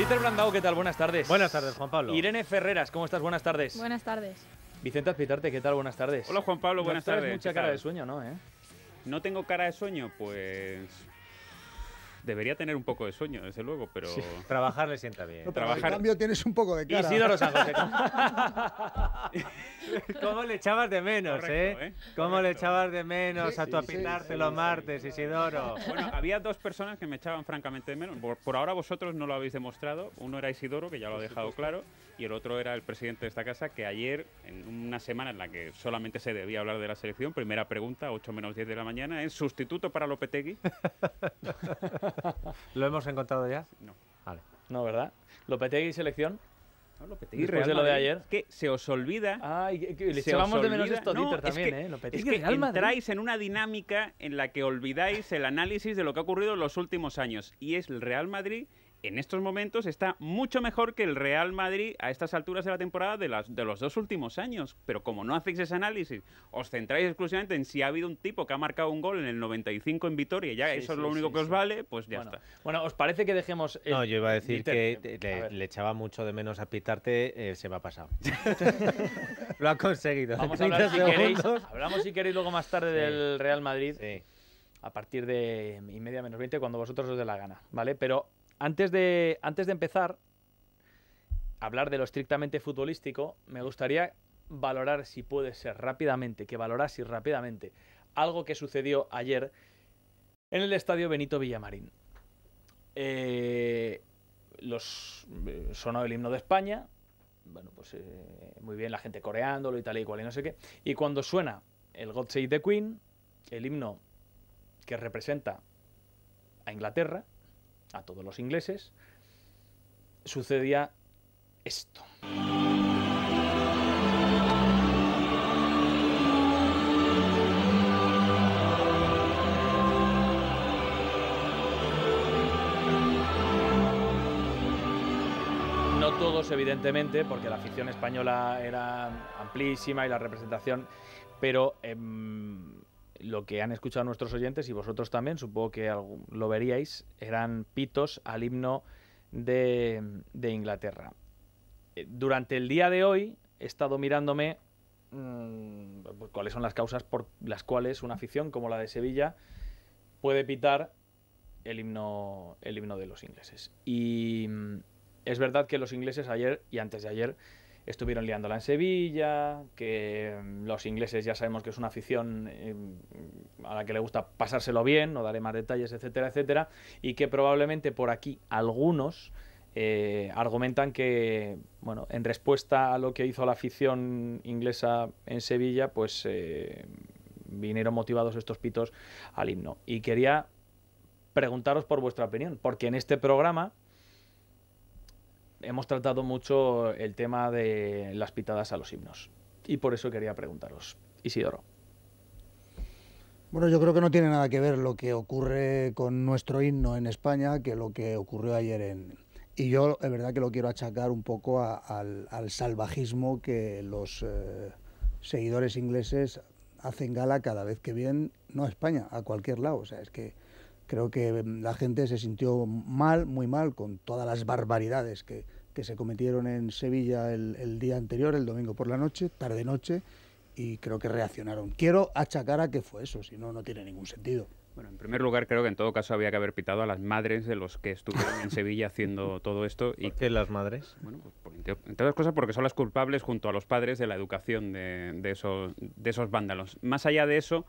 Dieter Blandao, ¿qué tal? Buenas tardes. Buenas tardes, Juan Pablo. Irene Ferreras, ¿cómo estás? Buenas tardes. Buenas tardes. Vicente Azpitarte, ¿qué tal? Buenas tardes. Hola, Juan Pablo, buenas, tardes. mucha cara de sueño, ¿no? Eh? No tengo cara de sueño, pues Debería tener un poco de sueño, desde luego, pero. Trabajar le sienta bien. En cambio, tienes un poco de cara. Isidoro San José. ¿Cómo le echabas de menos, eh? eh? ¿Cómo le echabas de menos a tu apitarte martes, Isidoro? Bueno, había dos personas que me echaban francamente de menos. Por, ahora vosotros no lo habéis demostrado. Uno era Isidoro, que ya lo ha dejado claro, y el otro era el presidente de esta casa, que ayer, en una semana en la que solamente se debía hablar de la selección, primera pregunta, 8 menos 10 de la mañana, es sustituto para Lopetegui. ¿Lo hemos encontrado ya? No. Vale. No, ¿verdad? ¿Lopetegui selección? No, Después de lo de ayer. que se os olvida. Ah, de menos esto también, que- ¿eh? Es que entráis en una dinámica en la que olvidáis el análisis de lo que ha ocurrido en los últimos años. Y es el Real Madrid en estos momentos está mucho mejor que el Real Madrid a estas alturas de la temporada de, las, de los dos últimos años. Pero como no hacéis ese análisis, os centráis exclusivamente en si ha habido un tipo que ha marcado un gol en el 95 en Vitoria, ya eso es lo único que os vale, pues ya está. Bueno, ¿os parece que dejemos... No, yo iba a decir que le, echaba mucho de menos a pitarte, eh, se me ha pasado. lo ha conseguido. Vamos a hablamos si queréis luego más tarde del Real Madrid. A partir de y media menos 20, cuando vosotros os dé la gana, ¿vale? Pero antes de, antes de empezar, hablar de lo estrictamente futbolístico, me gustaría valorar, si puede ser rápidamente, que valorase rápidamente algo que sucedió ayer en el estadio Benito Villamarín. Eh, los, eh, sonó el himno de España, bueno, pues eh, muy bien, la gente coreándolo y tal y cual y no sé qué. Y cuando suena el God Save the Queen, el himno que representa a Inglaterra, a todos los ingleses, sucedía esto. No todos, evidentemente, porque la afición española era amplísima y la representación, pero em, lo que han escuchado nuestros oyentes y vosotros también, supongo que lo veríais, eran pitos al himno de, Inglaterra. Eh, durante el día de hoy he estado mirándome mm, cuáles son las causas por las cuales una afición como la de Sevilla puede pitar el himno, el himno de los ingleses. Y mm, es verdad que los ingleses ayer y antes de ayer estuvieron liándola en Sevilla, que mm, los ingleses ya sabemos que es una afición eh, a la que le gusta pasárselo bien, no daré más detalles, etcétera, etcétera, y que probablemente por aquí algunos eh, argumentan que, bueno, en respuesta a lo que hizo la afición inglesa en Sevilla, pues eh, vinieron motivados estos pitos al himno. Y quería preguntaros por vuestra opinión, porque en este programa hemos tratado mucho el tema de las pitadas a los himnos. Y por eso quería preguntaros. Isidoro. Bueno, yo creo que no tiene nada que ver lo que ocurre con nuestro himno en España que lo que ocurrió ayer en... Y yo, es verdad que lo quiero achacar un poco al, salvajismo que los eh, seguidores ingleses hacen gala cada vez que vienen, no a España, a cualquier lado. O sea, es que creo que mm, la gente se sintió mal, muy mal, con todas las barbaridades que, se cometieron en Sevilla el, día anterior, el domingo por la noche, tarde-noche, y creo que reaccionaron. Quiero achacar a que fue eso, si no, no tiene ningún sentido. Bueno, en primer lugar, creo que en todo caso había que haber pitado a las madres de los que estuvieron en Sevilla haciendo todo esto. Y, ¿Por qué las madres? Bueno, pues, por, entre otras cosas porque son las culpables junto a los padres de la educación de, de, esos, de esos vándalos. Más allá de eso,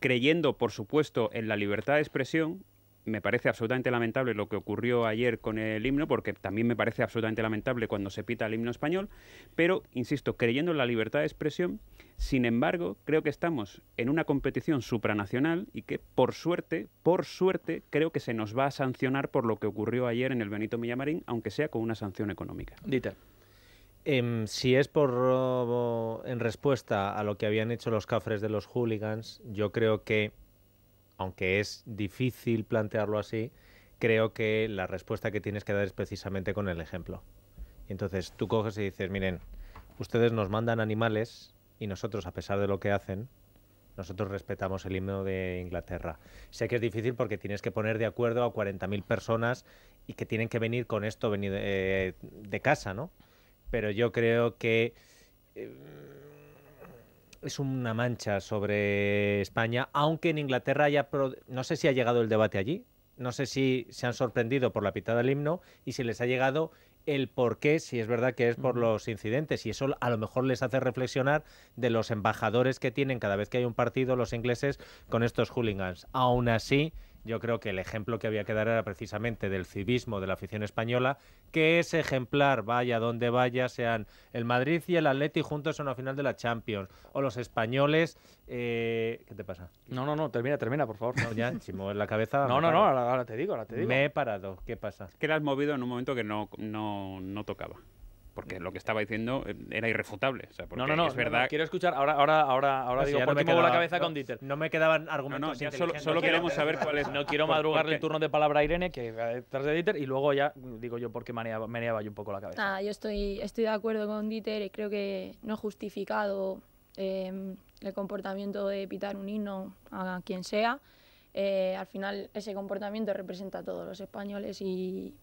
creyendo, por supuesto, en la libertad de expresión. Me parece absolutamente lamentable lo que ocurrió ayer con el himno, porque también me parece absolutamente lamentable cuando se pita el himno español, pero, insisto, creyendo en la libertad de expresión, sin embargo, creo que estamos en una competición supranacional y que, por suerte, por suerte, creo que se nos va a sancionar por lo que ocurrió ayer en el Benito Millamarín, aunque sea con una sanción económica. Em, si es por en respuesta a lo que habían hecho los cafres de los hooligans, yo creo que, aunque es difícil plantearlo así, creo que la respuesta que tienes que dar es precisamente con el ejemplo. Entonces tú coges y dices, miren, ustedes nos mandan animales y nosotros, a pesar de lo que hacen, nosotros respetamos el himno de Inglaterra. Sé que es difícil porque tienes que poner de acuerdo a 40.000 personas y que tienen que venir con esto venir eh, de casa, ¿no? pero yo creo que eh, es una mancha sobre España, aunque en Inglaterra ya no sé si ha llegado el debate allí, no sé si se han sorprendido por la pitada del himno y si les ha llegado el por qué, si es verdad que es por los incidentes, y eso a lo mejor les hace reflexionar de los embajadores que tienen cada vez que hay un partido los ingleses con estos hooligans. Aún así, yo creo que el ejemplo que había que dar era precisamente del civismo de la afición española, que ese ejemplar, vaya donde vaya, sean el Madrid y el Atleti juntos en la final de la Champions, o los españoles... Eh, ¿Qué te pasa? No, no, no, termina, termina, por favor. ya, si mueves la cabeza... no, no, no, ahora, te digo, ahora te digo. Me he parado, ¿qué pasa? Que eras movido en un momento que no, no tocaba porque lo que estaba diciendo eh, era irrefutable. no, no, no, es verdad. quiero escuchar, ahora, ahora, ahora, ahora digo, ¿por qué muevo la cabeza con Dieter? No me quedaban argumentos. solo, queremos saber cuál No quiero madrugarle el turno de palabra a Irene, que eh, detrás de Dieter, y luego ya digo yo por qué me neaba yo un poco la cabeza. Nada, yo estoy, estoy de acuerdo con Dieter y creo que no justificado em, el comportamiento de pitar un himno a quien sea. Eh, al final ese comportamiento representa a todos los españoles y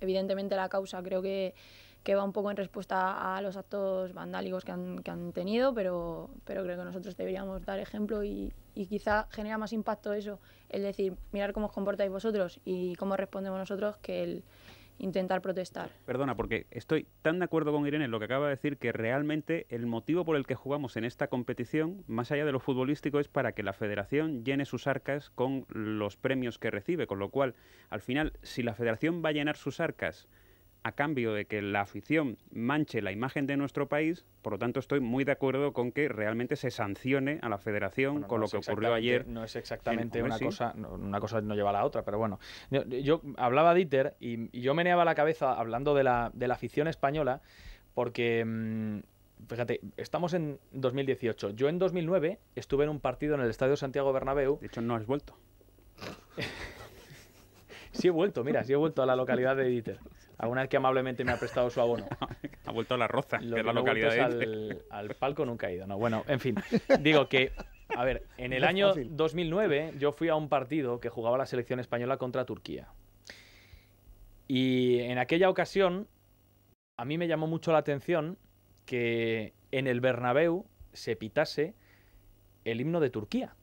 evidentemente la causa creo que que va un poco en respuesta a los actos vandálicos que han, que han tenido, pero, pero creo que nosotros deberíamos dar ejemplo y, y, quizá genera más impacto eso, el decir, mirar cómo os comportáis vosotros y cómo respondemos nosotros que el intentar protestar. Perdona, porque estoy tan de acuerdo con Irene en lo que acaba de decir que realmente el motivo por el que jugamos en esta competición, más allá de lo futbolístico, es para que la federación llene sus arcas con los premios que recibe, con lo cual, al final, si la federación va a llenar sus arcas, a cambio de que la afición manche la imagen de nuestro país, por lo tanto estoy muy de acuerdo con que realmente se sancione a la federación con lo que ocurrió ayer. No es exactamente una cosa, una cosa no lleva a la otra, pero bueno. Yo, hablaba de Iter y, yo meneaba la cabeza hablando de la, de la afición española porque... Mm, fíjate, estamos en 2018. Yo en 2009 estuve en un partido en el Estadio Santiago Bernabéu. De hecho, no has vuelto. sí he vuelto, mira, sí he vuelto a la localidad de Dieter. Alguna vez que amablemente me ha prestado su abono. ha vuelto a la roza, de la localidad. de al, palco nunca ha ido. No, bueno, en fin. Digo que, a ver, en el año 2009 yo fui a un partido que jugaba la selección española contra Turquía. Y en aquella ocasión, a mí me llamó mucho la atención que en el Bernabéu se pitase el himno de Turquía.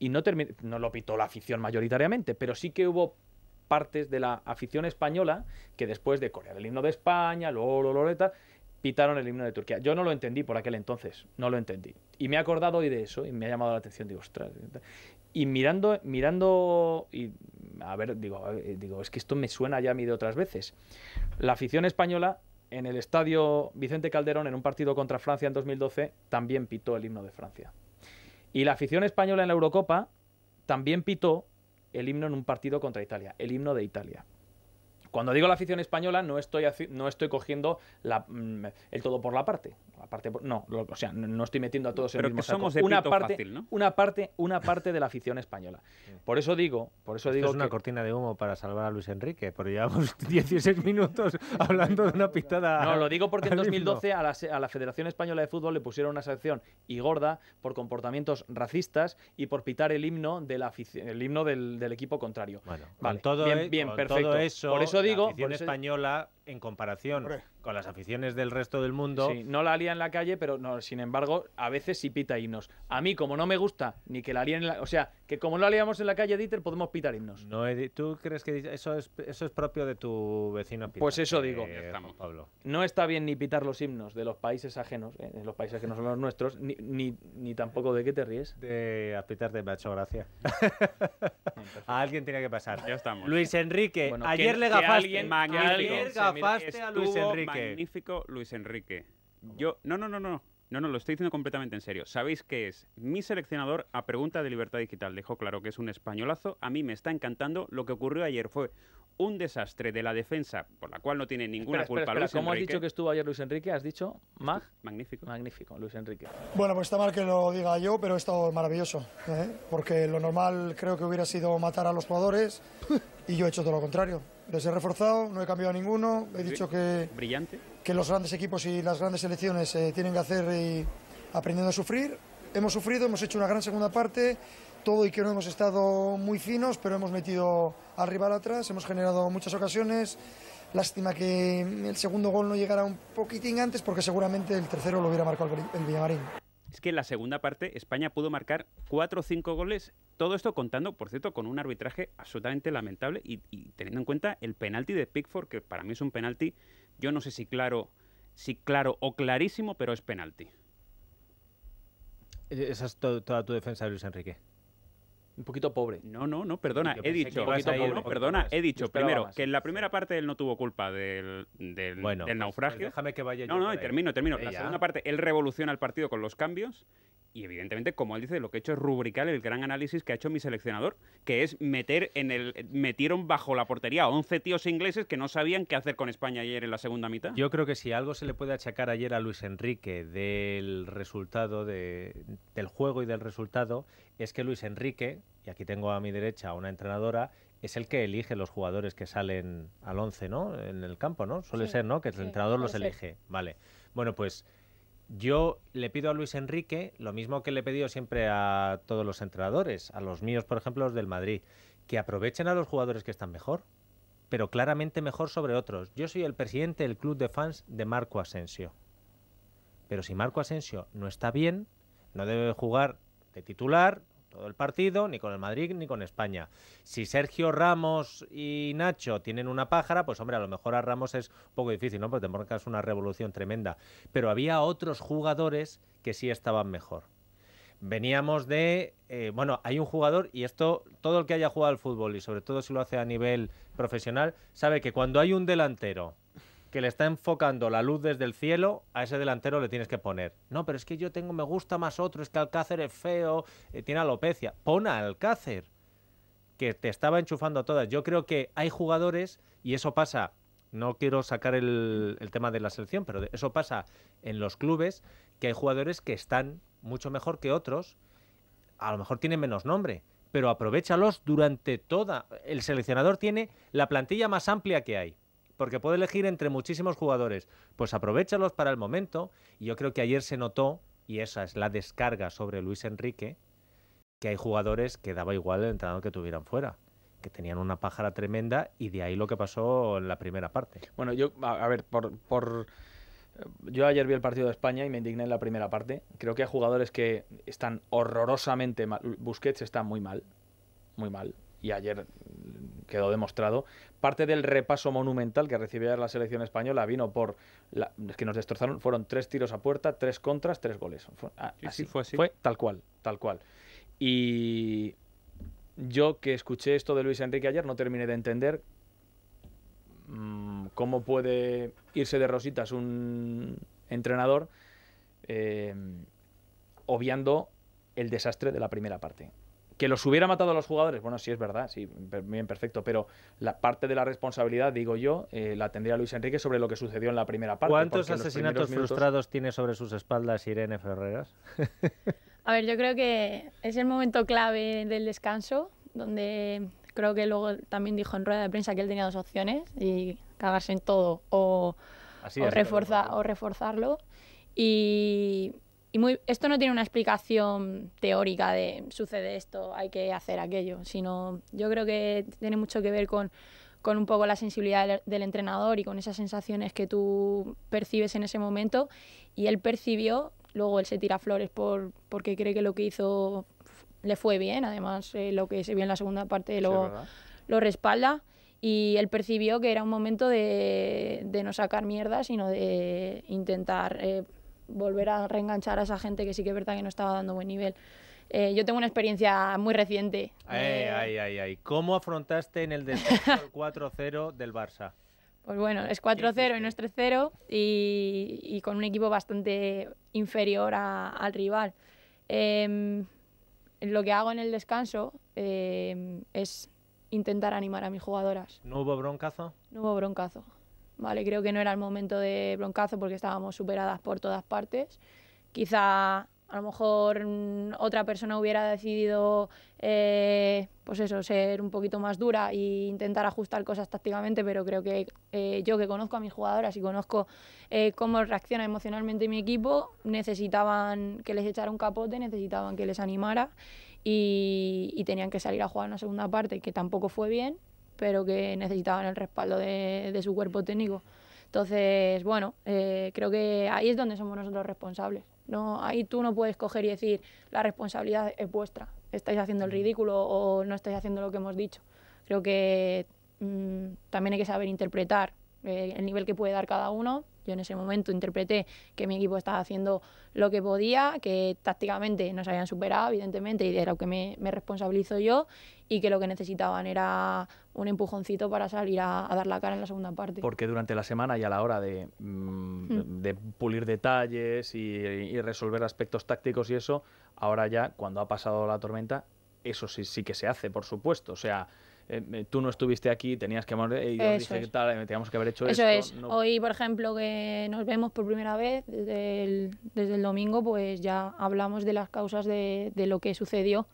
Y no, no lo pitó la afición mayoritariamente, pero sí que hubo partes de la afición española que después de Corea del himno de España, lo, lo, lo, tal, pitaron el himno de Turquía. Yo no lo entendí por aquel entonces, no lo entendí. Y me he acordado hoy de eso y me ha llamado la atención, digo, ostras. Y mirando, mirando, y a ver, digo, eh, digo, es que esto me suena ya a mí de otras veces. La afición española en el estadio Vicente Calderón, en un partido contra Francia en 2012, también pitó el himno de Francia. Y la afición española en la Eurocopa también pitó el himno en un partido contra Italia, el himno de Italia. Cuando digo la afición española, no estoy, no estoy cogiendo mm, el todo por la parte. La parte no, o sea, no estoy metiendo a todos en el mismo saco. Somos de una parte, una parte, una parte de la afición española. Por eso digo, por eso Esto digo es una cortina de humo para salvar a Luis Enrique, pero llevamos 16 minutos hablando de una pitada. No, lo digo porque en 2012 a la, Federación Española de Fútbol le pusieron una sanción y gorda por comportamientos racistas y por pitar el himno, de la, el himno del, equipo contrario. Bueno, bien, e- bien perfecto. eso, por eso digo. La afición española en comparación con las aficiones del resto del mundo. no la alía en la calle, pero sin embargo, a veces sí pita himnos. A mí, como no me gusta ni que la lía en la... O sea, que como no la liamos en la calle, Dieter, podemos pitar himnos. ¿Tú crees que eso es, propio de tu vecino? pues eso eh, digo. No está bien ni pitar los himnos de los países ajenos, en eh, los países que no son los nuestros, ni, tampoco de qué te ríes. De a de macho, gracia. a alguien tiene que pasar. Ya estamos. Luis Enrique, ayer le gafaste. Alguien, Zafaste Luis Enrique. Magnífico Luis Enrique. Yo, no, no, no, no. No, no, lo estoy diciendo completamente en serio. Sabéis que es mi seleccionador a pregunta de libertad digital. Dejó claro que es un españolazo. A mí me está encantando. Lo que ocurrió ayer fue un desastre de la defensa, por la cual no tiene ninguna culpa ¿Cómo has dicho que estuvo ayer Luis Enrique? ¿Has dicho mag? Magnífico. Magnífico, Luis Enrique. Bueno, pues está mal que lo diga yo, pero he estado maravilloso. ¿eh? Porque lo normal creo que hubiera sido matar a los jugadores y yo he hecho todo lo contrario. Les he reforzado, no he cambiado a ninguno. He dicho que, que los grandes equipos y las grandes selecciones eh, tienen que hacer y eh, aprendiendo a sufrir. Hemos sufrido, hemos hecho una gran segunda parte, todo y que no hemos estado muy finos, pero hemos metido al rival atrás, hemos generado muchas ocasiones. Lástima que el segundo gol no llegara un poquitín antes porque seguramente el tercero lo hubiera marcado el Villamarín es que en la segunda parte España pudo marcar cuatro o cinco goles. Todo esto contando, por cierto, con un arbitraje absolutamente lamentable y, teniendo en cuenta el penalti de Pickford, que para mí es un penalti, yo no sé si claro, si claro o clarísimo, pero es penalti. Eh, esa es toda tu defensa, Luis Enrique. Un poquito pobre. No, no, no, perdona, pues he dicho, perdona, he dicho primero que en la primera parte él no tuvo culpa del, del, bueno, pues, pues naufragio. déjame que vaya yo. No, no, y termino, termino. La segunda parte, él revoluciona el partido con los cambios y evidentemente, como él dice, lo que he hecho es rubricar el gran análisis que ha hecho mi seleccionador, que es meter en el metieron bajo la portería a 11 tíos ingleses que no sabían qué hacer con España ayer en la segunda mitad. Yo creo que si algo se le puede achacar ayer a Luis Enrique del resultado del juego y del resultado es que Luis Enrique, y aquí tengo a mi derecha a una entrenadora, es el que elige los jugadores que salen al 11, ¿no? En el campo, ¿no? Suele ser, ¿no? Que el entrenador los elige. Vale. Bueno, pues yo le pido a Luis Enrique lo mismo que le he pedido siempre a todos los entrenadores, a los míos, por ejemplo, los del Madrid, que aprovechen a los jugadores que están mejor, pero claramente mejor sobre otros. Yo soy el presidente del club de fans de Marco Asensio. Pero si Marco Asensio no está bien, no debe jugar titular todo el partido, ni con el Madrid ni con España. Si Sergio Ramos y Nacho tienen una pájara, pues hombre, a lo mejor a Ramos es un poco difícil, ¿no? Porque te es una revolución tremenda. Pero había otros jugadores que sí estaban mejor. Veníamos de, eh, bueno, hay un jugador, y esto todo el que haya jugado al fútbol, y sobre todo si lo hace a nivel profesional, sabe que cuando hay un delantero que le está enfocando la luz desde el cielo, a ese delantero le tienes que poner. No, pero es que yo tengo, me gusta más otro, es que Alcácer es feo, eh, tiene alopecia. Pon a Alcácer, que te estaba enchufando a todas. Yo creo que hay jugadores, y eso pasa, no quiero sacar el, el tema de la selección, pero eso pasa en los clubes, que hay jugadores que están mucho mejor que otros, a lo mejor tienen menos nombre, pero aprovechalos durante toda. El seleccionador tiene la plantilla más amplia que hay porque puede elegir entre muchísimos jugadores. Pues aprovechalos para el momento. Y yo creo que ayer se notó, y esa es la descarga sobre Luis Enrique, que hay jugadores que daba igual el entrenador que tuvieran fuera que tenían una pájara tremenda y de ahí lo que pasó en la primera parte. Bueno, yo, a, ver, por, Yo ayer vi el partido de España y me indigné en la primera parte. Creo que hay jugadores que están horrorosamente mal. Busquets está muy mal, muy mal y ayer mm, quedó demostrado, parte del repaso monumental que recibió la selección española vino por que nos destrozaron, fueron tres tiros a puerta, tres contras, tres goles. Ah, así. fue así. Fue tal cual, tal cual. Y yo que escuché esto de Luis Enrique ayer no terminé de entender mm, cómo puede irse de rositas un entrenador eh, obviando el desastre de la primera parte que los hubiera matado a los jugadores, bueno, sí es verdad, sí, bien, perfecto, pero la parte de la responsabilidad, digo yo, eh, la tendría Luis Enrique sobre lo que sucedió en la primera parte. ¿Cuántos asesinatos frustrados tiene sobre sus espaldas Irene Ferreras? a ver, yo creo que es el momento clave del descanso, donde creo que luego también dijo en rueda de prensa que él tenía dos opciones, y cagarse en todo o, o reforzarlo. Y y esto no tiene una explicación teórica de sucede esto, hay que hacer aquello, sino yo creo que tiene mucho que ver con, con un poco la sensibilidad del, entrenador y con esas sensaciones que tú percibes en ese momento. Y él percibió, luego él se tira flores por, porque cree que lo que hizo le fue bien, además eh, lo que se vio en la segunda parte lo, lo respalda y él percibió que era un momento de, de no sacar mierda, sino de intentar eh, volver a reenganchar a esa gente que sí que es verdad que no estaba dando buen nivel. Eh, yo tengo una experiencia muy reciente. Ay, eh, ay, ¿Cómo afrontaste en el descanso 4-0 del Barça? Pues bueno, es 4-0 y no es 3-0 y, con un equipo bastante inferior al rival. Em, lo que hago en el descanso eh, es intentar animar a mis jugadoras. ¿No hubo broncazo? No hubo broncazo. ¿vale? Creo que no era el momento de broncazo porque estábamos superadas por todas partes. Quizá a lo mejor mm, otra persona hubiera decidido, eh, pues eso, ser un poquito más dura e intentar ajustar cosas tácticamente, pero creo que eh, yo que conozco a mis jugadoras y conozco eh, cómo reacciona emocionalmente mi equipo, necesitaban que les echara un capote, necesitaban que les animara y, y tenían que salir a jugar una segunda parte que tampoco fue bien, pero que necesitaban el respaldo de, su cuerpo técnico. Entonces, bueno, eh, creo que ahí es donde somos nosotros responsables. No, ahí tú no puedes coger y decir, la responsabilidad es vuestra, estáis haciendo el mm. ridículo o no estáis haciendo lo que hemos dicho. Creo que mm, también hay que saber interpretar eh, el nivel que puede dar cada uno. Yo en ese momento interpreté que mi equipo estaba haciendo lo que podía, que tácticamente no se habían superado, evidentemente, y era lo que me, responsabilizo yo, y que lo que necesitaban era un empujoncito para salir a, dar la cara en la segunda parte. Porque durante la semana y a la hora de, mm, hmm. pulir detalles y, resolver aspectos tácticos y eso, ahora ya, cuando ha pasado la tormenta, eso sí, sí que se hace, por supuesto. O sea, eh, tú no estuviste aquí, tenías que haber teníamos que haber hecho eso. es. Hoy, por ejemplo, que nos vemos por primera vez desde el, domingo, pues ya hablamos de las causas de, lo que sucedió.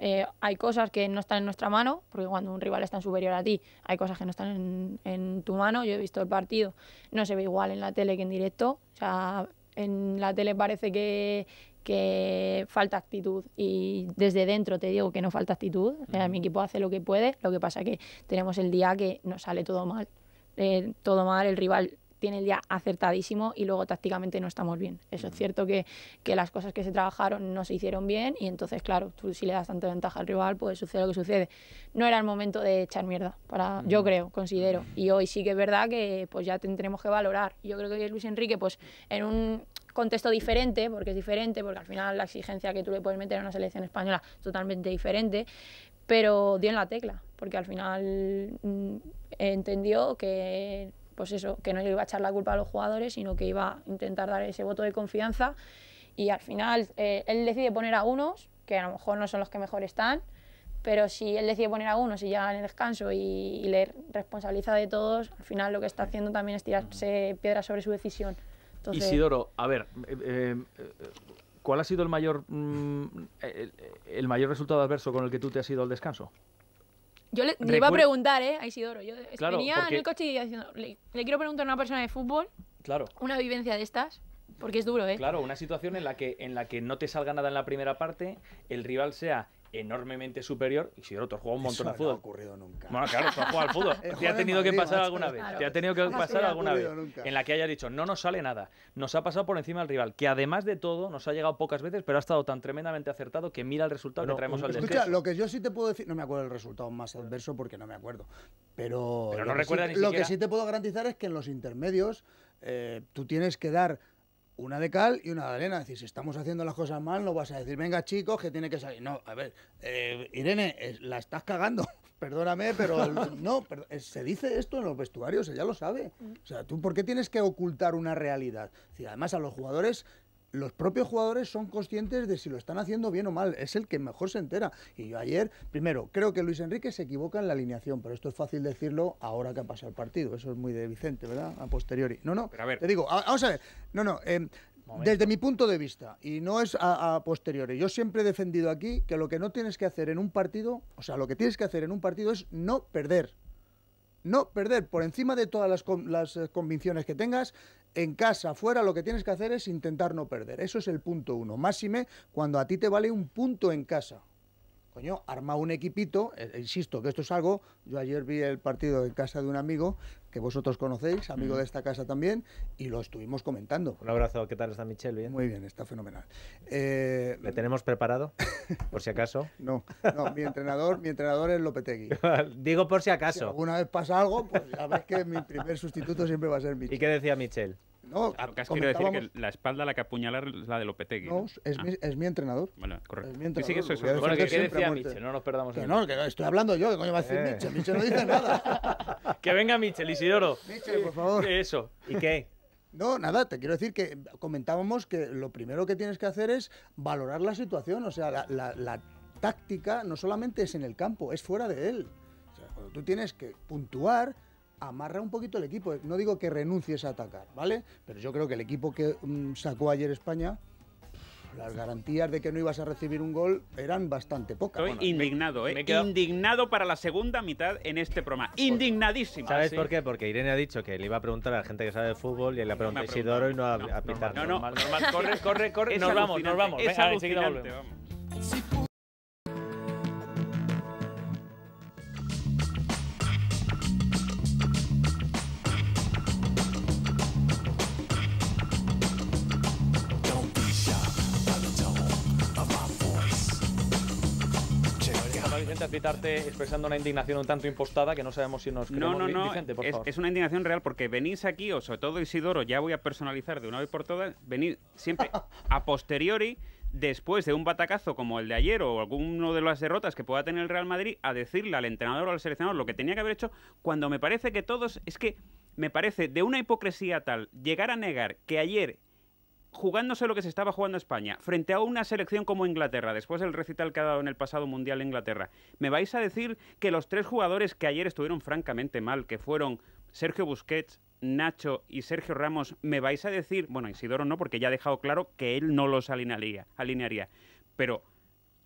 Eh, hay cosas que no están en nuestra mano, porque cuando un rival es tan superior a ti, hay cosas que no están en, en, tu mano. Yo he visto el partido, no se ve igual en la tele que en directo. O sea, en la tele parece que, que falta actitud y desde dentro te digo que no falta actitud, mi equipo hace lo que puede, lo que pasa que tenemos el día que nos sale todo mal, eh, todo mal, el rival tiene el día acertadísimo y luego tácticamente no estamos bien. Eso es cierto que, que, las cosas que se trabajaron no se hicieron bien y entonces, claro, tú si le das tanta ventaja al rival, pues sucede lo que sucede. No era el momento de echar mierda, para, yo creo, considero. Y hoy sí que es verdad que pues ya tendremos que valorar. Yo creo que Luis Enrique, pues en un contexto diferente, porque es diferente, porque al final la exigencia que tú le puedes meter a una selección española es totalmente diferente, pero dio en la tecla, porque al final mm, entendió que pues eso, que no le iba a echar la culpa a los jugadores, sino que iba a intentar dar ese voto de confianza y al final eh, él decide poner a unos, que a lo mejor no son los que mejor están, pero si él decide poner a unos y ya en el descanso y, le responsabiliza de todos, al final lo que está haciendo también es tirarse piedras sobre su decisión. Isidoro, a ver, eh, eh, eh, ¿cuál ha sido el mayor, mm, el, mayor resultado adverso con el que tú te has ido al descanso? Yo le, iba a preguntar, ¿eh? A Isidoro. Yo venía en el coche y diciendo, le, le, quiero preguntar a una persona de fútbol claro. una vivencia de estas. Porque es duro, ¿eh? Claro, una situación en la que, en la que no te salga nada en la primera parte, el rival sea enormemente superior. ...y si el otro juega un montón de fútbol. No ha ocurrido nunca. Bueno, claro, se ha jugado al fútbol. Te, ha tenido que pasar alguna vez. Te ha tenido que pasar alguna vez. En la que haya dicho, no nos sale nada. Nos ha pasado por encima el rival, que además de todo, nos ha llegado pocas veces, pero ha estado tan tremendamente acertado que mira el resultado que traemos al descenso. Escucha, lo que yo sí te puedo decir, no me acuerdo el resultado más adverso porque no me acuerdo. Pero, pero no lo, que sí, lo que sí te puedo garantizar es que en los intermedios eh, tú tienes que dar una de cal y una de arena. Es decir, si estamos haciendo las cosas mal, no vas a decir, venga chicos, que tiene que salir. No, a ver, eh, Irene, la estás cagando. Perdóname, pero no, se dice esto en los vestuarios, ella lo sabe. Mm. O sea, ¿tú por qué tienes que ocultar una realidad? si además a los jugadores los propios jugadores son conscientes de si lo están haciendo bien o mal. Es el que mejor se entera. Y yo ayer, primero, creo que Luis Enrique se equivoca en la alineación, pero esto es fácil decirlo ahora que ha pasado el partido. Eso es muy de Vicente, ¿verdad? A posteriori. No, no, te digo, vamos a ver. No, no. Em, desde mi punto de vista, y no es a, posteriori, yo siempre he defendido aquí que lo que no tienes que hacer en un partido, o sea, lo que tienes que hacer en un partido es no perder no perder por encima de todas las, eh, convicciones que tengas, en casa, fuera, lo que tienes que hacer es intentar no perder. Eso es el punto uno. Máxime cuando a ti te vale un punto en casa coño, arma un equipito, eh, eh, insisto que esto es algo, yo ayer vi el partido en casa de un amigo que vosotros conocéis, amigo de esta casa también, y lo estuvimos comentando. Un abrazo, ¿qué tal está Michelle? ¿Bien? Muy bien, está fenomenal. Eh, ¿Le tenemos preparado, por si acaso? no, no, mi entrenador, mi entrenador es Lopetegui. Digo por si acaso. Una vez pasa algo, pues ya ves que mi primer sustituto siempre va a ser Michel. ¿Y qué decía Michelle? No, ah, decir que la espalda la que apuñalar es la de Lopetegui. No, es, mi, ah. es mi entrenador. Bueno, correcto. Es Sí, eso, eso. Bueno, que, ¿qué decía Michel? No nos perdamos. Que no, que estoy hablando yo, que coño va a decir eh. Michel. Michel no dice nada. que venga Michel, Isidoro. Michel, por favor. Eh, eso. ¿Y qué? No, nada, te quiero decir que comentábamos que lo primero que tienes que hacer es valorar la situación, o sea, la, la táctica no solamente es en el campo, es fuera de él. O sea, cuando tú tienes que puntuar, amarra un poquito el equipo. No digo que renuncies a atacar, ¿vale? Pero yo creo que el equipo que mm, sacó ayer España las garantías de que no ibas a recibir un gol eran bastante pocas. Estoy indignado, ¿eh? Indignado para la segunda mitad en este programa. Indignadísimo. ¿Sabes por qué? Porque Irene ha dicho que le iba a preguntar a la gente que sabe de fútbol y le ha preguntado a Isidoro y no a, no, a No, no, Corre, corre, corre. nos vamos, nos vamos. Es alucinante, vamos. expresando una indignación un tanto impostada que no sabemos si nos creemos no, no, no. es, una indignación real porque venís aquí, o sobre todo Isidoro, ya voy a personalizar de una vez por todas, Venís siempre a posteriori después de un batacazo como el de ayer o alguno de las derrotas que pueda tener el Real Madrid a decirle al entrenador o al seleccionador lo que tenía que haber hecho cuando me parece que todos es que me parece de una hipocresía tal llegar a negar que ayer jugándose lo que se estaba jugando España, frente a una selección como Inglaterra, después del recital que ha dado en el pasado Mundial Inglaterra, ¿me vais a decir que los tres jugadores que ayer estuvieron francamente mal, que fueron Sergio Busquets, Nacho y Sergio Ramos, ¿me vais a decir, bueno, Isidoro no, porque ya ha dejado claro que él no los alinearía, alinearía pero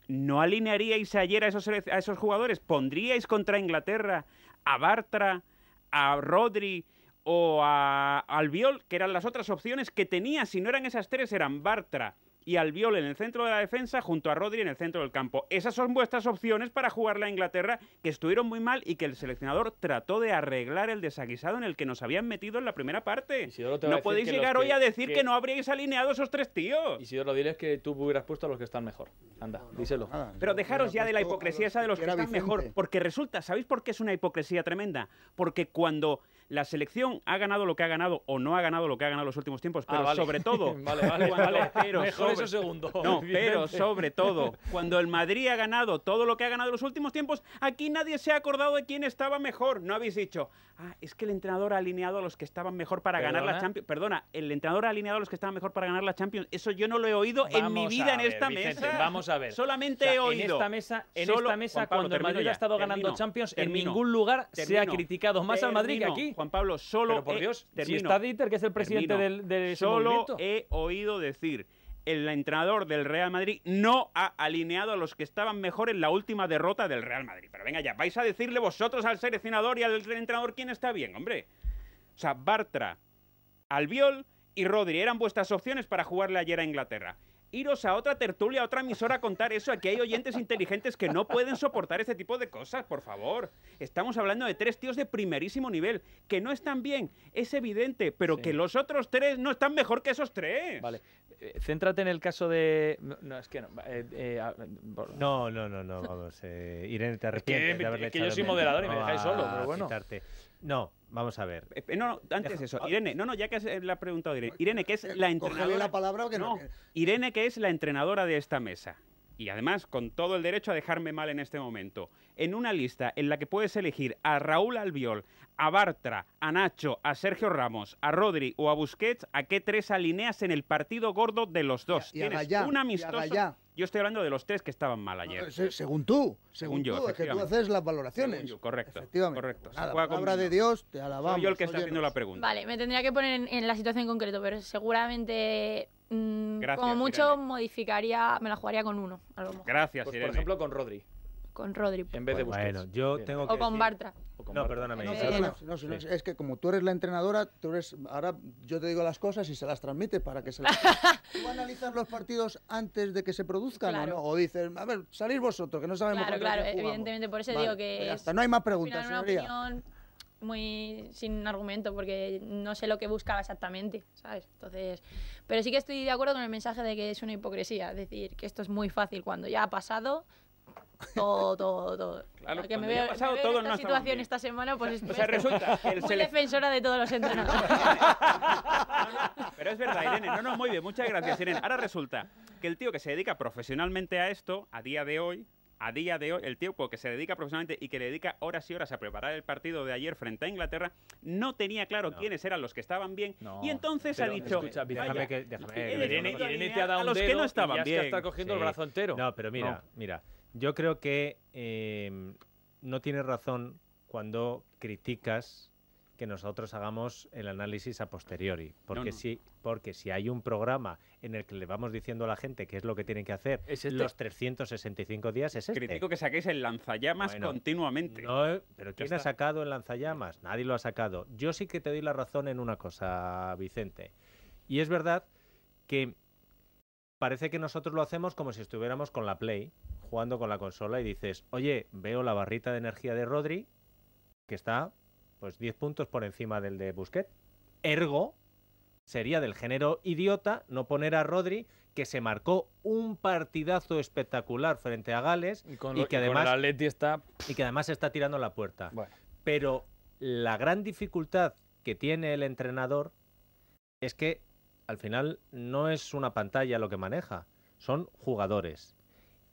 ¿no alinearíais ayer a esos, a esos jugadores? ¿Pondríais contra Inglaterra a Bartra, a Rodri? o a Albiol, que eran las otras opciones que tenía. Si no eran esas tres, eran Bartra y Albiol en el centro de la defensa junto a Rodri en el centro del campo. Esas son vuestras opciones para jugar la Inglaterra, que estuvieron muy mal y que el seleccionador trató de arreglar el desaguisado en el que nos habían metido en la primera parte. no podéis llegar hoy a decir que... no habríais alineado esos tres tíos. Y si os lo diré es que tú hubieras puesto a los que están mejor. Anda, díselo. Pero dejaros ya de la hipocresía esa de los que, están mejor, porque resulta, ¿sabéis por qué es una hipocresía tremenda? Porque cuando la selección ha ganado lo que ha ganado o no ha ganado lo que ha ganado en los últimos tiempos, ah, pero sobre todo. sobre, segundo. No, pero sobre todo, cuando el Madrid ha ganado todo lo que ha ganado en los últimos tiempos, aquí nadie se ha acordado de quién estaba mejor. No habéis dicho, ah, es que el entrenador ha alineado a los que estaban mejor para ganar la Champions. Perdona, el entrenador ha alineado a los que estaban mejor para ganar la Champions. Eso yo no lo he oído en mi vida en esta mesa. Vamos a ver. Solamente hoy he oído. En esta mesa, en esta mesa cuando el Madrid ha estado ganando Champions, en ningún lugar se ha criticado más al Madrid que aquí. Juan Pablo, solo. por Dieter, que es el presidente del, Solo he oído decir el entrenador del Real Madrid no ha alineado a los que estaban mejor en la última derrota del Real Madrid. Pero venga ya, vais a decirle vosotros al seleccionador y al entrenador quién está bien, hombre. O sea, Bartra, Albiol y Rodri eran vuestras opciones para jugarle ayer a Inglaterra iros a otra tertulia, a otra emisora a contar eso. Aquí hay oyentes inteligentes que no pueden soportar este tipo de cosas, por favor. Estamos hablando de tres tíos de primerísimo nivel, que no están bien, es evidente, pero que los otros tres no están mejor que esos tres. Vale, eh, céntrate en el caso de... No, es que no. Eh, eh, ah, no, no, no, no, vamos. Irene, te arrepientes que, yo soy moderador y me dejáis solo, pero bueno. No, vamos a ver. Eh, no, no, antes eso. Ah. Irene, no, no, ya que eh, la ha preguntado Irene. Irene, que es eh, la entrenadora. la palabra que no. no. Irene, que es la entrenadora de esta mesa. Y además, con todo el derecho a dejarme mal en este momento. En una lista en la que puedes elegir a Raúl Albiol, a Bartra, a Nacho, a Sergio Ramos, a Rodri o a Busquets, ¿a qué tres alineas en el partido gordo de los dos? Tienes un yo estoy hablando de los tres que estaban mal ayer. según tú, según, yo. es que tú haces las valoraciones. correcto. Efectivamente. Correcto. Pues nada, palabra de Dios, te alabamos. Soy yo el que está haciendo la pregunta. Vale, me tendría que poner en, la situación en concreto, pero seguramente mm, como mucho modificaría, me la jugaría con uno. Gracias, pues, Por ejemplo, con Rodri con Rodri. Pues. En vez de yo tengo o con Bartra. No, es que como tú eres la entrenadora, tú eres, ahora yo te digo las cosas y se las transmite para que se las... ¿Tú analizas los partidos antes de que se produzcan o no? O dices, a ver, salís vosotros, que no sabemos Claro, claro, evidentemente, por eso digo que No hay más preguntas, opinión muy sin argumento porque no sé lo que buscaba exactamente, ¿sabes? Entonces, pero sí que estoy de acuerdo con el mensaje de que es una hipocresía, decir, que esto es muy fácil cuando ya ha pasado, todo, todo, todo. me veo, en situación esta semana, pues, pues resulta que defensora de todos los entrenadores. pero es verdad, Irene. No, no, muy bien. Muchas gracias, Irene. Ahora resulta que el tío que se dedica profesionalmente a esto, a día de hoy, a día de hoy, el tío que se dedica profesionalmente y que le dedica horas y horas a preparar el partido de ayer frente a Inglaterra, no tenía claro quiénes eran los que estaban bien. y entonces ha dicho. déjame que. te ha dado a los que no estaban y ya está cogiendo el brazo entero. No, pero mira, mira. Yo creo que em, no tienes razón cuando criticas que nosotros hagamos el análisis a posteriori. Porque, Si, porque si hay un programa en el que le vamos diciendo a la gente qué es lo que tienen que hacer este. los 365 días, es este. Critico que saquéis el lanzallamas continuamente. pero ¿quién ha sacado el lanzallamas? Nadie lo ha sacado. Yo sí que te doy la razón en una cosa, Vicente. Y es verdad que parece que nosotros lo hacemos como si estuviéramos con la Play jugando con la consola y dices, oye, veo la barrita de energía de Rodri, que está pues 10 puntos por encima del de Busquet. Ergo, sería del género idiota no poner a Rodri, que se marcó un partidazo espectacular frente a Gales y, que además está y que además está tirando la puerta. Pero la gran dificultad que tiene el entrenador es que al final no es una pantalla lo que maneja, son jugadores.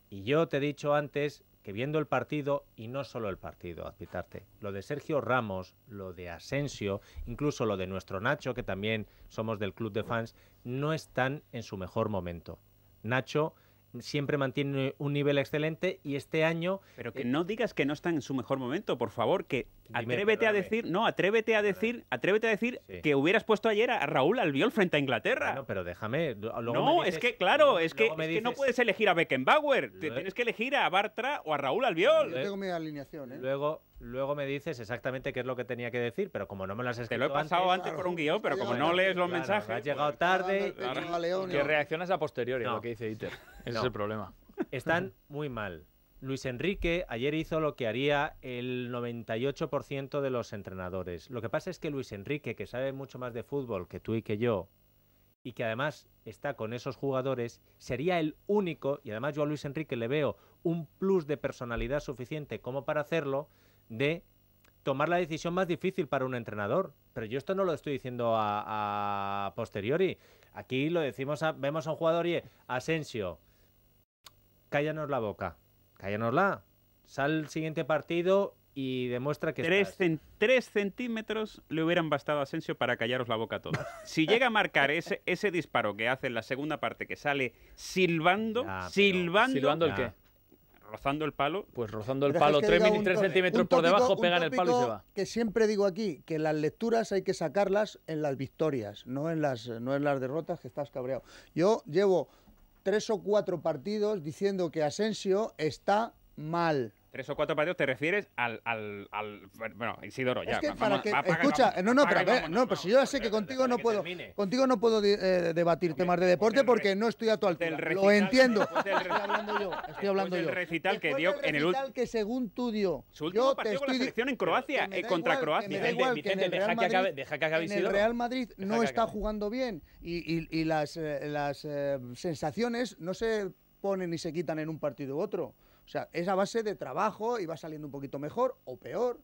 Y yo te he dicho antes que viendo el partido, y no solo el partido, admitarte, lo de Sergio Ramos, lo de Asensio, incluso lo de nuestro Nacho, que también somos del club de fans, no están en su mejor momento. Nacho siempre mantiene un nivel excelente y este año... Pero que eh, no digas que no están en su mejor momento, por favor, que Atrévete a decir, no, atrévete a decir, atrévete a decir que hubieras puesto ayer a Raúl Albiol frente a Inglaterra. no pero déjame. no, es que claro, es que, no puedes elegir a Beckenbauer, tienes que elegir a Bartra o a Raúl Albiol. Yo tengo mi alineación, ¿eh? Luego, Luego me dices exactamente qué es lo que tenía que decir, pero como no me lo has escrito Te lo he pasado antes, por un guión, pero como no lees los mensajes... Has pues llegado tarde... que reaccionas a posteriori lo que dice Iter. es el problema. Están muy mal. Luis Enrique ayer hizo lo que haría el 98% de los entrenadores. Lo que pasa es que Luis Enrique, que sabe mucho más de fútbol que tú y que yo, y que además está con esos jugadores, sería el único, y además yo a Luis Enrique le veo un plus de personalidad suficiente como para hacerlo, de tomar la decisión más difícil para un entrenador. Pero yo esto no lo estoy diciendo a, posteriori. Aquí lo decimos, vemos a un jugador y Asensio, cállanos la boca cállanosla. Sal el siguiente partido y demuestra que tres, tres, centímetros le hubieran bastado a Asensio para callaros la boca a todos. Si llega a marcar ese, ese disparo que hace en la segunda parte, que sale silbando, silbando... ¿Silbando el qué? rozando el palo. Pues rozando el palo, Tres centímetros por debajo, pegar el palo y se va. Que siempre digo aquí, que las lecturas hay que sacarlas en las victorias, no en las, no en las derrotas que estás cabreado. Yo llevo tres o cuatro partidos diciendo que Asensio está mal. Tres o cuatro partidos te refieres al. al, al bueno, Isidoro, ya. escucha, no, no, pero, no, pero si yo ya sé que contigo no puedo, contigo no puedo debatir temas de deporte porque, no estoy a tu altura. lo entiendo. Estoy hablando yo. Estoy hablando yo. recital que dio en el último. que según tú dio. Su último yo partido con la selección en Croacia, contra Croacia. Vicente, deja que acabe Isidoro. el Real Madrid no está jugando bien y las eh, eh, sensaciones no se ponen ni se quitan en un partido u otro. O sea, es a base de trabajo y va saliendo un poquito mejor o peor.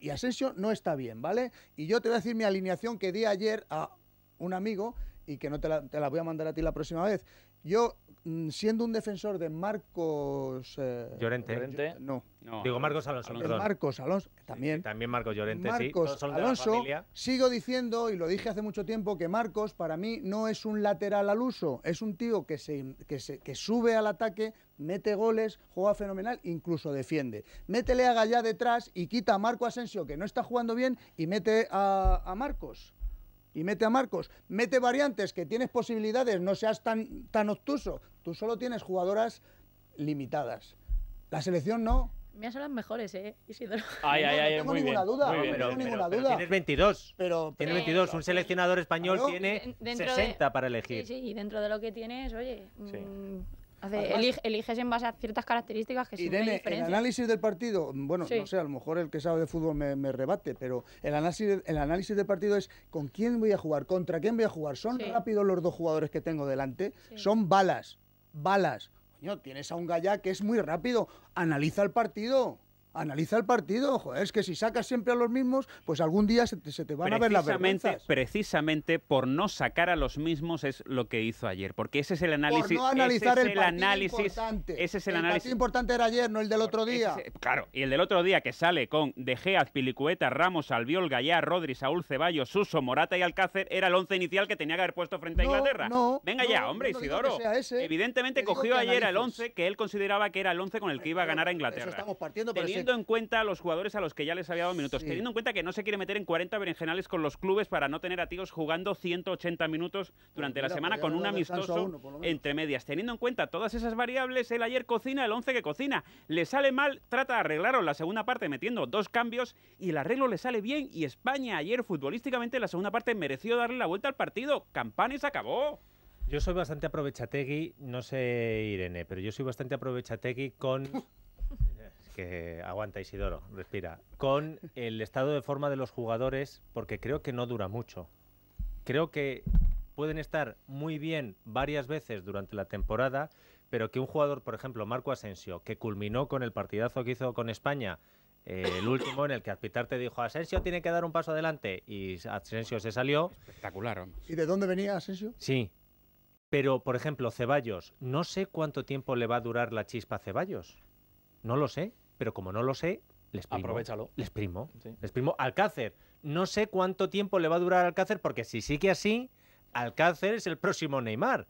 Y Asensio no está bien, ¿vale? Y yo te voy a decir mi alineación que di ayer a un amigo y que no te la, te la voy a mandar a ti la próxima vez. Yo, mm, siendo un defensor de Marcos... Eh, Llorente. No. Digo Marcos Alonso, Marcos Alonso, también. también Marcos Llorente, Marcos sí. Alonso, sigo diciendo, y lo dije hace mucho tiempo, que Marcos para mí no es un lateral al uso, es un tío que, se, que, sube al ataque, mete goles, juega fenomenal, incluso defiende. Métele a Gallá detrás y quita a Marco Asensio, que no está jugando bien, y mete a, a Marcos y mete a Marcos, mete variantes que tienes posibilidades, no seas tan, tan obtuso. Tú solo tienes jugadoras limitadas. La selección no. Me son las mejores, ¿eh? Ay, ay, no, tengo ninguna duda. no tengo ninguna duda. tienes 22. Pero, tienes 22. Eh, Un seleccionador español tiene 60 para elegir. Sí, y dentro de lo que tienes, oye. Mm, eliges en base a ciertas características que el análisis del partido, bueno, no sé, a lo mejor el que sabe de fútbol me, rebate, pero el análisis, el análisis del partido es con quién voy a jugar, contra quién voy a jugar. Son rápidos los dos jugadores que tengo delante, son balas, balas. Coño, tienes a un Gallá que es muy rápido, analiza el partido. Analiza el partido, es que si sacas siempre a los mismos, pues algún día se te, van a ver las vergüenzas. Precisamente por no sacar a los mismos es lo que hizo ayer, porque ese es el análisis. Por no analizar el, partido análisis, importante. Ese es el, análisis. importante era ayer, no el del otro día. claro, y el del otro día que sale con De Gea, Pilicueta, Ramos, Albiol, Gallá, Rodri, Saúl, Ceballos, Suso, Morata y Alcácer era el once inicial que tenía que haber puesto frente a Inglaterra. No, Venga ya, hombre, Isidoro. Evidentemente cogió ayer el once que él consideraba que era el once con el que iba a ganar a Inglaterra. Eso estamos partiendo, teniendo en cuenta a los jugadores a los que ya les había dado minutos, teniendo en cuenta que no se quiere meter en 40 berenjenales con los clubes para no tener a tíos jugando 180 minutos durante pues la semana con un amistoso entre medias. Teniendo en cuenta todas esas variables, el ayer cocina, el 11 que cocina. Le sale mal, trata de arreglarlo en la segunda parte metiendo dos cambios y el arreglo le sale bien. Y España ayer futbolísticamente la segunda parte mereció darle la vuelta al partido. Campanes acabó. Yo soy bastante aprovechategui, no sé Irene, pero yo soy bastante aprovechategui con que aguanta Isidoro, respira, con el estado de forma de los jugadores, porque creo que no dura mucho. Creo que pueden estar muy bien varias veces durante la temporada, pero que un jugador, por ejemplo, Marco Asensio, que culminó con el partidazo que hizo con España, eh, el último en el que Azpitar dijo Asensio tiene que dar un paso adelante y Asensio se salió. Espectacular. ¿Y de dónde venía Asensio? Sí. Pero, por ejemplo, Ceballos, no sé cuánto tiempo le va a durar la chispa a Ceballos. No lo sé pero como no lo sé, les primo. Aprovechalo. Les primo. Les primo. Alcácer. No sé cuánto tiempo le va a durar Alcácer, porque si sigue así, Alcácer es el próximo Neymar.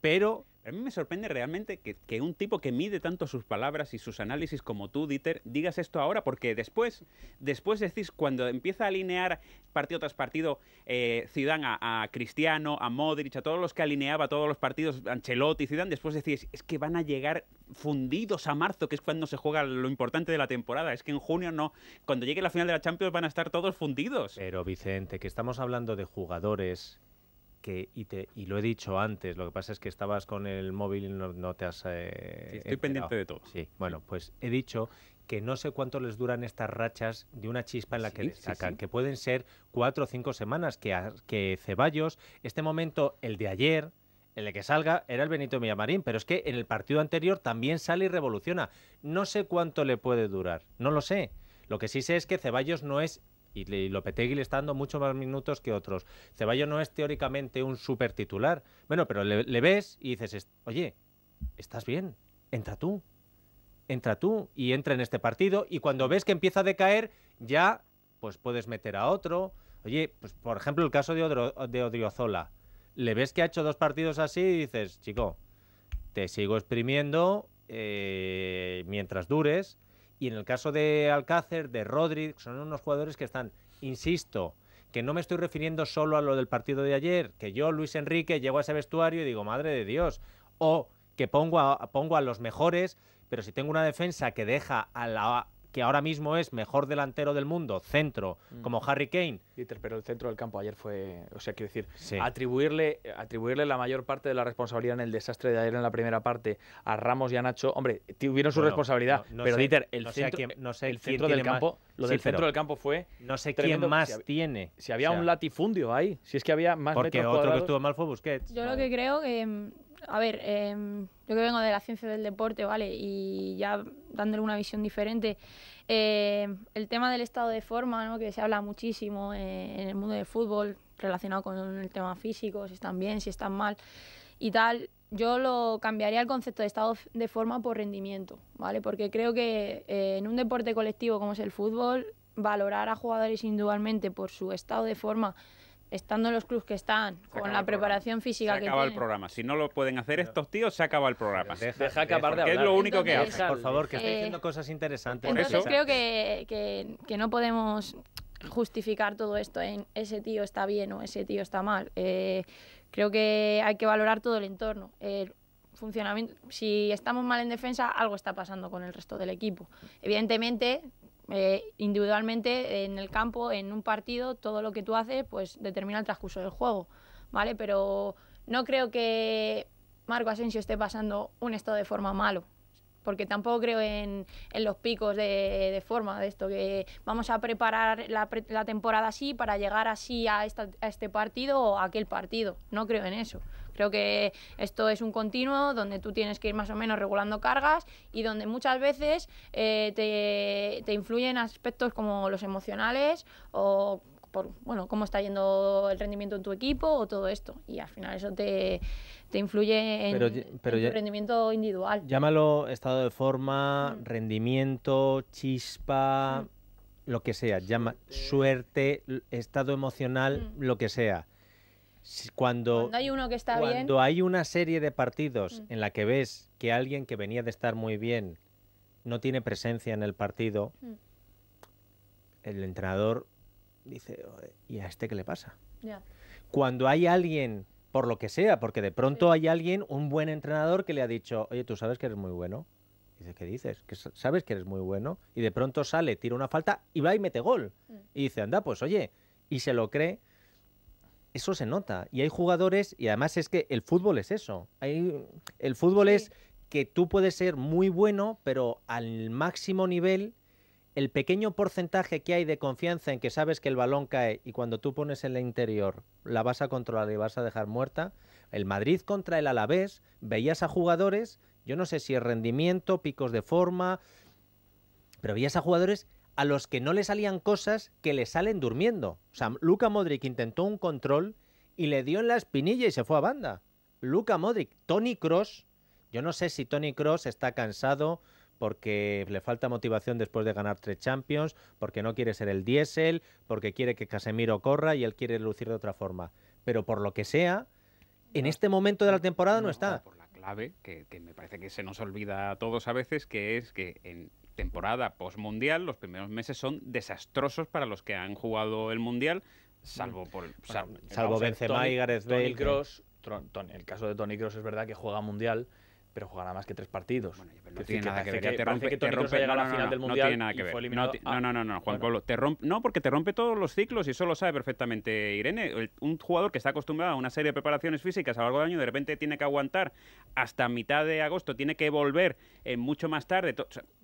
Pero a mí me sorprende realmente que, un tipo que mide tanto sus palabras y sus análisis como tú, Dieter, digas esto ahora, porque después, después decís, cuando empieza a alinear partido tras partido, eh, a, a, Cristiano, a Modric, a todos los que alineaba, todos los partidos, Ancelotti, Zidane, después decís, es que van a llegar fundidos a marzo, que es cuando se juega lo importante de la temporada, es que en junio no, cuando llegue la final de la Champions van a estar todos fundidos. Pero Vicente, que estamos hablando de jugadores y, te, y lo he dicho antes, lo que pasa es que estabas con el móvil y no, te has... Eh, estoy pendiente de todo. Sí, bueno, pues he dicho que no sé cuánto les duran estas rachas de una chispa en la que sacan, que pueden ser cuatro o cinco semanas, que, que Ceballos, este momento, el de ayer, el de que salga, era el Benito Villamarín, pero es que en el partido anterior también sale y revoluciona. No sé cuánto le puede durar, no lo sé. Lo que sí sé es que Ceballos no es y, y Lopetegui le está dando mucho más minutos que otros. Ceballos no es teóricamente un super titular. Bueno, pero le, ves y dices, oye, estás bien, entra tú. Entra tú y entra en este partido. Y cuando ves que empieza a decaer, ya pues puedes meter a otro. Oye, pues por ejemplo el caso de, Odriozola. Le ves que ha hecho dos partidos así y dices, chico, te sigo exprimiendo eh, mientras dures y en el caso de Alcácer, de Rodri, son unos jugadores que están, insisto, que no me estoy refiriendo solo a lo del partido de ayer, que yo, Luis Enrique, llego a ese vestuario y digo, madre de Dios, o que pongo a, pongo a los mejores, pero si tengo una defensa que deja a la que ahora mismo es mejor delantero del mundo, centro, mm. como Harry Kane. Dieter, pero el centro del campo ayer fue, o sea, quiero decir, atribuirle, atribuirle la mayor parte de la responsabilidad en el desastre de ayer en la primera parte a Ramos y a Nacho, hombre, tuvieron su responsabilidad, pero Díter, Dieter, el centro, del campo, lo del centro del campo fue no sé quién más tiene. Si había un latifundio ahí, si es que había más Porque otro que estuvo mal fue Busquets. Yo lo que creo que a ver, eh, yo que vengo de la ciencia del deporte, ¿vale? Y ya dándole una visión diferente, eh, el tema del estado de forma, ¿no? Que se habla muchísimo eh, en el mundo del fútbol, relacionado con el tema físico, si están bien, si están mal y tal. Yo lo cambiaría el concepto de estado de forma por rendimiento, ¿vale? Porque creo que eh, en un deporte colectivo como es el fútbol, valorar a jugadores individualmente por su estado de forma estando en los clubs que están, con la preparación física que tienen. Se acaba el programa. Si no lo pueden hacer estos tíos, se acaba el programa. Deja, de es lo único que hace. Por favor, que eh, diciendo cosas interesantes. Entonces creo que, no podemos justificar todo esto en ese tío está bien o ese tío está mal. Eh, creo que hay que valorar todo el entorno. El funcionamiento, si estamos mal en defensa, algo está pasando con el resto del equipo. Evidentemente, eh, individualmente, eh, en el campo, en un partido, todo lo que tú haces, pues determina el transcurso del juego, ¿vale? Pero no creo que Marco Asensio esté pasando un estado de forma malo, porque tampoco creo en, los picos de, forma de esto, que vamos a preparar la, temporada así para llegar así a, a este partido o a aquel partido. No creo en eso. Creo que esto es un continuo donde tú tienes que ir más o menos regulando cargas y donde muchas veces eh, te, te influyen aspectos como los emocionales o bueno, cómo está yendo el rendimiento en tu equipo o todo esto. Y al final eso te, influye en, el rendimiento individual. Llámalo estado de forma, mm. rendimiento, chispa, mm. lo que sea. Llama suerte, estado emocional, mm. lo que sea. Cuando, hay una serie de partidos mm. en la que ves que alguien que venía de estar muy bien no tiene presencia en el partido, mm. el entrenador dice, ¿y a este qué le pasa? Cuando hay alguien, por lo que sea, porque de pronto hay alguien, un buen entrenador que le ha dicho, oye, tú sabes que eres muy bueno. Dice, ¿qué dices? Que sabes que eres muy bueno. Y de pronto sale, tira una falta y va y mete gol. Mm. Y dice, anda, pues oye, y se lo cree eso se nota. Y hay jugadores, y además es que el fútbol es eso. Hay, el fútbol es que tú puedes ser muy bueno, pero al máximo nivel, el pequeño porcentaje que hay de confianza en que sabes que el balón cae y cuando tú pones en el interior la vas a controlar y vas a dejar muerta. El Madrid contra el Alavés, veías a jugadores, yo no sé si es rendimiento, picos de forma, pero veías a jugadores a los que no le salían cosas que le salen durmiendo. O sea, Luka Modric intentó un control y le dio en la espinilla y se fue a banda. Luka Modric, Tony Cross. Yo no sé si Tony Cross está cansado porque le falta motivación después de ganar tres Champions, porque no quiere ser el diésel, porque quiere que Casemiro corra y él quiere lucir de otra forma. Pero por lo que sea, en este momento de la temporada no, está. Por la clave, que, que, me parece que se nos olvida a todos a veces, que es que en temporada post-mundial, los primeros meses son desastrosos para los que han jugado el mundial, salvo por salvo Benzema y Gareth Bale. Tony Cross, el caso de Tony Cross es verdad que juega mundial, pero jugará más que tres partidos. no tiene nada que, ver. no, no, no, No, no, no, Juan Pablo, te rompe, no, porque te rompe todos los ciclos y eso lo sabe perfectamente Irene. un jugador que está acostumbrado a una serie de preparaciones físicas a lo largo del año, de repente tiene que aguantar hasta mitad de agosto, tiene que volver eh, mucho más tarde.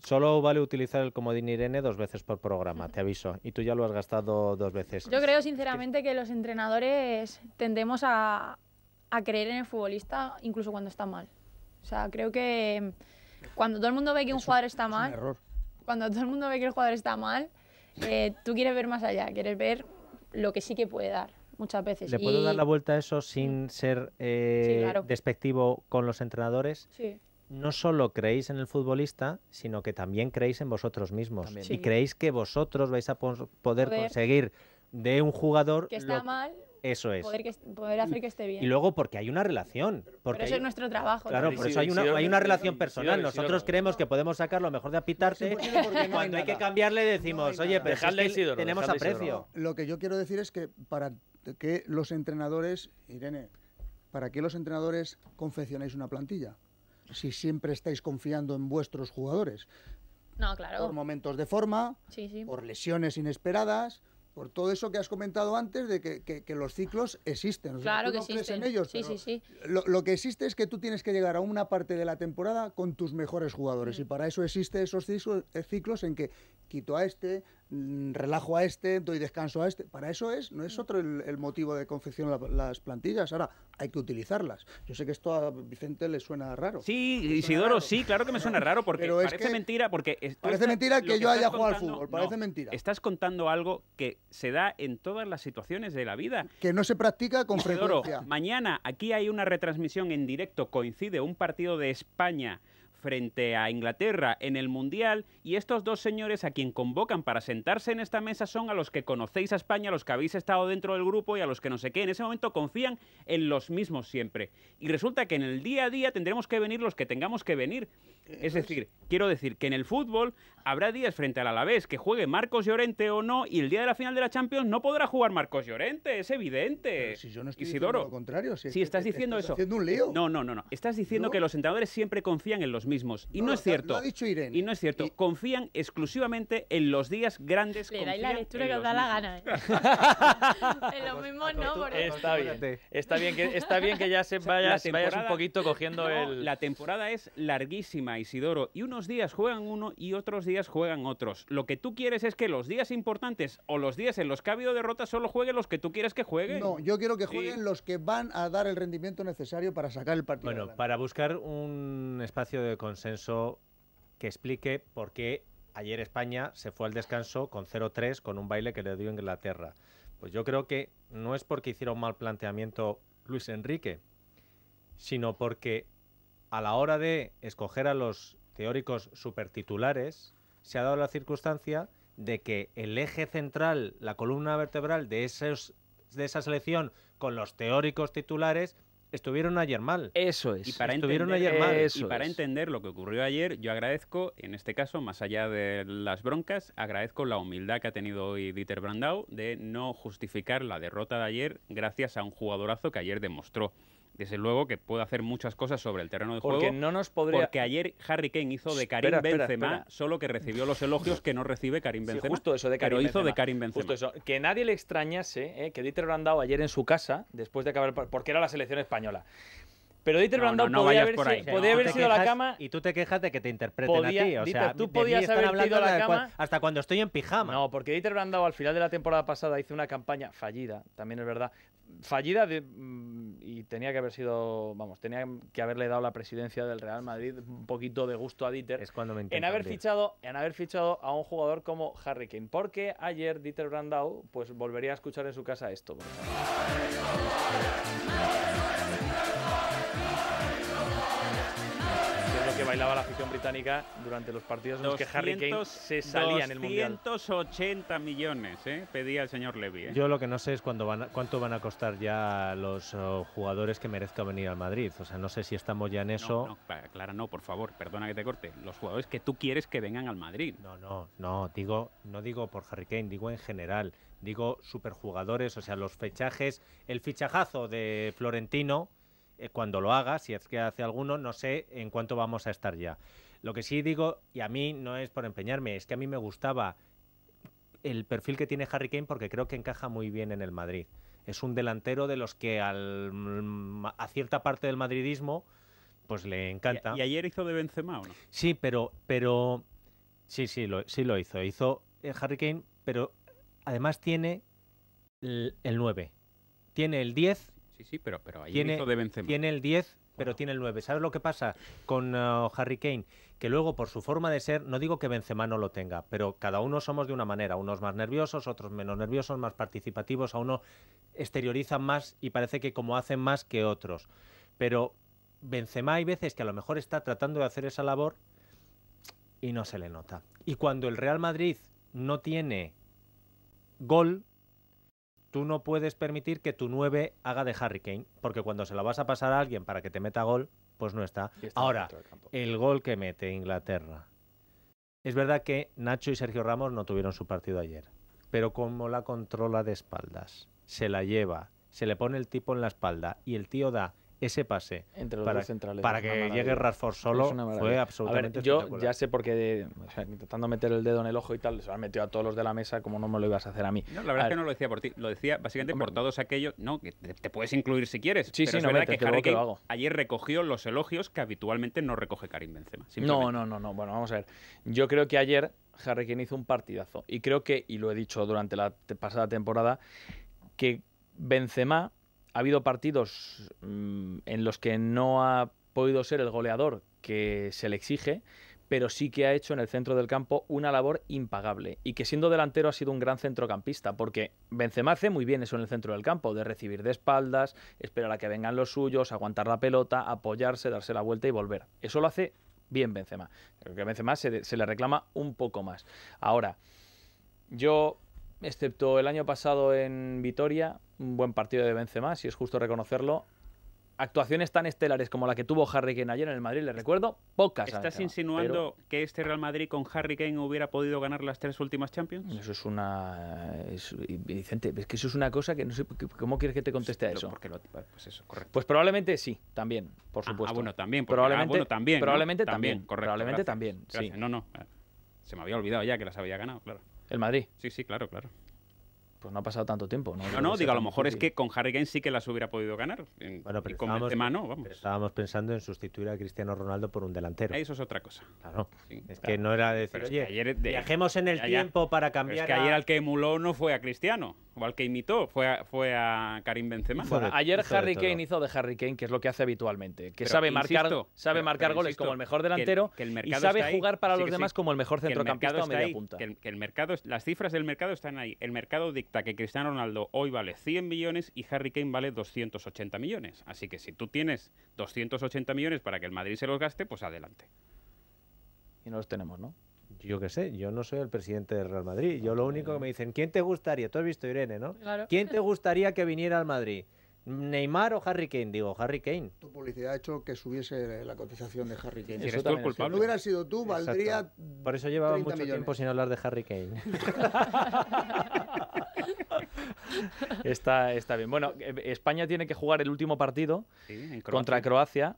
Solo vale utilizar el comodín Irene dos veces por programa, te aviso. Y tú ya lo has gastado dos veces. Yo creo sinceramente que los entrenadores tendemos a creer en el futbolista incluso cuando está mal. O sea, creo que mm, cuando todo el mundo ve que un jugador está mal, cuando todo el mundo ve que el jugador está mal, eh, tú quieres ver más allá, quieres ver lo que sí que puede dar muchas veces. ¿Le puedo dar la vuelta a eso sin mm. ser eh, despectivo con los entrenadores? Sí. No solo creéis en el futbolista, sino que también creéis en vosotros mismos. Y creéis que vosotros vais a poder, conseguir de un jugador que está mal eso es. Poder, hacer que esté bien. Y luego porque hay una relación. Porque eso es nuestro trabajo. Claro, por eso hay una, relación personal. Nosotros creemos que podemos sacar lo mejor de Apitarte. Cuando hay, que cambiarle decimos, oye, pero es que tenemos aprecio. Lo que yo quiero decir es que para que los entrenadores, Irene, ¿para qué los entrenadores confeccionáis una plantilla? Si siempre estáis confiando en vuestros jugadores. No, claro. Por momentos de forma, por lesiones inesperadas, por todo eso que has comentado antes de que, los ciclos existen. claro en ellos, sí, Lo, que existe es que tú tienes que llegar a una parte de la temporada con tus mejores jugadores y mm. para eso existen esos eh, ciclos en que quito a este, Mm, relajo a este, doy descanso a este. Para eso es, no es mm. otro el, motivo de confección las plantillas. Ahora, hay que utilizarlas. Yo sé que esto a Vicente le suena raro. Sí, Isidoro, sí, claro que me suena raro, porque parece mentira. Porque parece mentira que, yo haya jugado al fútbol, parece mentira. Estás contando algo que se da en todas las situaciones de la vida. Que no se practica con Isidoro, Mañana aquí hay una retransmisión en directo, coincide un partido de España frente a Inglaterra en el Mundial y estos dos señores a quien convocan para sentarse en esta mesa son a los que conocéis a España, a los que habéis estado dentro del grupo y a los que no sé qué. En ese momento confían en los mismos siempre. Y resulta que en el día a día tendremos que venir los que tengamos que venir. Es pues decir, quiero decir que en el fútbol habrá días frente al Alavés que juegue Marcos Llorente o no, y el día de la final de la Champions no podrá jugar Marcos Llorente, es evidente. si yo no estoy Isidoro. lo contrario, si, estás diciendo eso. un lío. No, no, no, no. Estás diciendo que los entrenadores siempre confían en los mismos. Y no, es cierto. Lo ha dicho Irene. Y no es cierto. Confían exclusivamente en los días grandes. Le dais la lectura que os da la gana. ¿eh? en los mismos no, por está bien. Está bien que, está bien que ya se vaya vayas un poquito cogiendo el. La temporada es larguísima, Isidoro. Y unos días juegan uno y otros días juegan otros. Lo que tú quieres es que los días importantes o los días en los que ha habido derrotas solo jueguen los que tú quieres que jueguen. No, yo quiero que jueguen los que van a dar el rendimiento necesario para sacar el partido. Bueno, para buscar un espacio de consenso que explique por qué ayer España se fue al descanso con 0-3 con un baile que le dio Inglaterra. Pues yo creo que no es porque hiciera un mal planteamiento Luis Enrique, sino porque a la hora de escoger a los teóricos supertitulares, se ha dado la circunstancia de que el eje central, la columna vertebral de, esos, de esa selección con los teóricos titulares estuvieron ayer mal. Eso es. Y para estuvieron ayer mal. Eh, y para entender lo que ocurrió ayer, yo agradezco, en este caso, más allá de las broncas, agradezco la humildad que ha tenido hoy Dieter Brandau de no justificar la derrota de ayer gracias a un jugadorazo que ayer demostró desde luego que puede hacer muchas cosas sobre el terreno de juego. Porque no nos podría... ayer Harry Kane hizo de Karim Benzema, solo que recibió los elogios que no recibe Karim Benzema. justo eso de Karim Pero hizo de Karim Benzema. Justo eso. Que nadie le extrañase ¿eh? que Dieter Brandao ayer en su casa, después de acabar... El... Porque era la selección española. Pero Dieter no, podía haber, sido la cama. Y tú te quejas de que te interpreten a ti. O sea, tú podías haber sido la cama. hasta cuando estoy en pijama. No, porque Dieter Brandau al final de la temporada pasada hizo una campaña fallida, también es verdad, fallida mm, y tenía que haber sido, vamos, tenía que haberle dado la presidencia del Real Madrid un poquito de gusto a Dieter. Es cuando en haber fichado, en haber fichado a un jugador como Harry Kane, porque ayer Dieter Brandau pues volvería a escuchar en su casa esto. bailaba la afición británica durante los partidos en los que Harry Kane se salía en el Mundial. 280 millones, ¿eh? pedía el señor Levy. ¿eh? Yo lo que no sé es van cuánto van a costar ya los oh, jugadores que merezcan venir al Madrid. O sea, no sé si estamos ya en eso. Clara, no, por favor, perdona que te corte. Los jugadores que tú quieres que vengan al Madrid. No, no, no, digo, no digo por Harry Kane, digo en general. Digo superjugadores, o sea, los fechajes, el fichajazo de Florentino eh, cuando lo haga, si es que hace alguno, no sé en cuánto vamos a estar ya. Lo que sí digo, y a mí no es por empeñarme, es que a mí me gustaba el perfil que tiene Harry Kane porque creo que encaja muy bien en el Madrid. Es un delantero de los que al, mm, a cierta parte del madridismo pues le encanta. ¿Y, ayer hizo de Benzema ¿o no? Sí, pero, pero sí, sí lo, sí lo hizo. Hizo eh, Harry Kane, pero además tiene el, el 9, tiene el 10 Sí, sí, pero, pero ahí tiene, de Tiene el 10, pero tiene el 9. ¿Sabes lo que pasa con eh, Harry Kane? Que luego, por su forma de ser, no digo que Benzema no lo tenga, pero cada uno somos de una manera. Unos más nerviosos, otros menos nerviosos, más participativos. A uno exteriorizan más y parece que como hacen más que otros. Pero Benzema hay veces que a lo mejor está tratando de hacer esa labor y no se le nota. Y cuando el Real Madrid no tiene gol, tú no puedes permitir que tu 9 haga de Harry Kane, porque cuando se la vas a pasar a alguien para que te meta gol, pues no está. está Ahora, el gol que mete Inglaterra. Es verdad que Nacho y Sergio Ramos no tuvieron su partido ayer, pero como la controla de espaldas, se la lleva, se le pone el tipo en la espalda y el tío da ese pase Entre los para, centrales, para que llegue Rashford solo fue absolutamente yo ya sé porque intentando meter el dedo en el ojo y tal se han metido a todos los de la mesa como no me lo ibas a hacer a mí la verdad es que no lo decía por ti lo decía básicamente por todos aquellos no que te, puedes incluir si quieres sí, sí, no verdad que ayer recogió los elogios que habitualmente no recoge Karim Benzema no no no no bueno vamos a ver yo creo que ayer Harry hizo un partidazo y creo que y lo he dicho durante la pasada temporada que Benzema ha habido partidos mm, en los que no ha podido ser el goleador que se le exige, pero sí que ha hecho en el centro del campo una labor impagable y que siendo delantero ha sido un gran centrocampista, porque Benzema hace muy bien eso en el centro del campo, de recibir de espaldas, esperar a que vengan los suyos, aguantar la pelota, apoyarse, darse la vuelta y volver. Eso lo hace bien Benzema. Creo que Benzema se le reclama un poco más. Ahora, yo excepto el año pasado en Vitoria, un buen partido de Benzema, si es justo reconocerlo. Actuaciones tan estelares como la que tuvo Harry Kane ayer en el Madrid, le recuerdo, pocas. ¿Estás insinuando que este Real Madrid con Harry Kane hubiera podido ganar las tres últimas Champions? Eso es una... Vicente, es que eso es una cosa que no sé... ¿Cómo quieres que te conteste a eso? Porque pues, eso correcto. pues probablemente sí, también, por ah, ah, supuesto. Ah, bueno, también. Ah, probablemente, también. Probablemente también. Correcto, probablemente también, sí. No, no. Se me había olvidado ya que las había ganado, claro. El Madrid. Sí, sí, claro, claro. Pues no ha pasado tanto tiempo. No, no, no digo, a lo mejor es que con Harry Kane sí que las hubiera podido ganar. bueno, pero con vamos. estábamos pensando en sustituir a Cristiano Ronaldo por un delantero. Eso es otra cosa. Claro. es que no era decir, viajemos en el tiempo para cambiar. es que ayer al que emuló no fue a Cristiano o que imitó fue a, fue a Karim Benzema. ayer Harry Kane hizo de Harry Kane, que es lo que hace habitualmente, que sabe marcar, sabe marcar goles como el mejor delantero y sabe jugar para los demás como el mejor centrocampista o media las cifras del mercado están ahí. El mercado dicta que Cristiano Ronaldo hoy vale 100 millones y Harry Kane vale 280 millones. Así que si tú tienes 280 millones para que el Madrid se los gaste, pues adelante. Y no los tenemos, ¿no? yo qué sé, yo no soy el presidente del Real Madrid. Yo lo único que me dicen, ¿quién te gustaría? Tú has visto Irene, ¿no? ¿Quién te gustaría que viniera al Madrid? ¿Neymar o Harry Kane? Digo, Harry Kane. Tu publicidad ha hecho que subiese la cotización de Harry Kane. tú el culpable. Si no hubiera sido tú, valdría. Por eso llevaba mucho tiempo sin hablar de Harry Kane. está, está bien. Bueno, eh, España tiene que jugar el último partido contra Croacia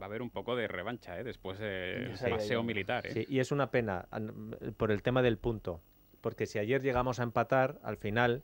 va a haber un poco de revancha ¿eh? después del paseo militar. ¿eh? Sí, y es una pena por el tema del punto, porque si ayer llegamos a empatar, al final,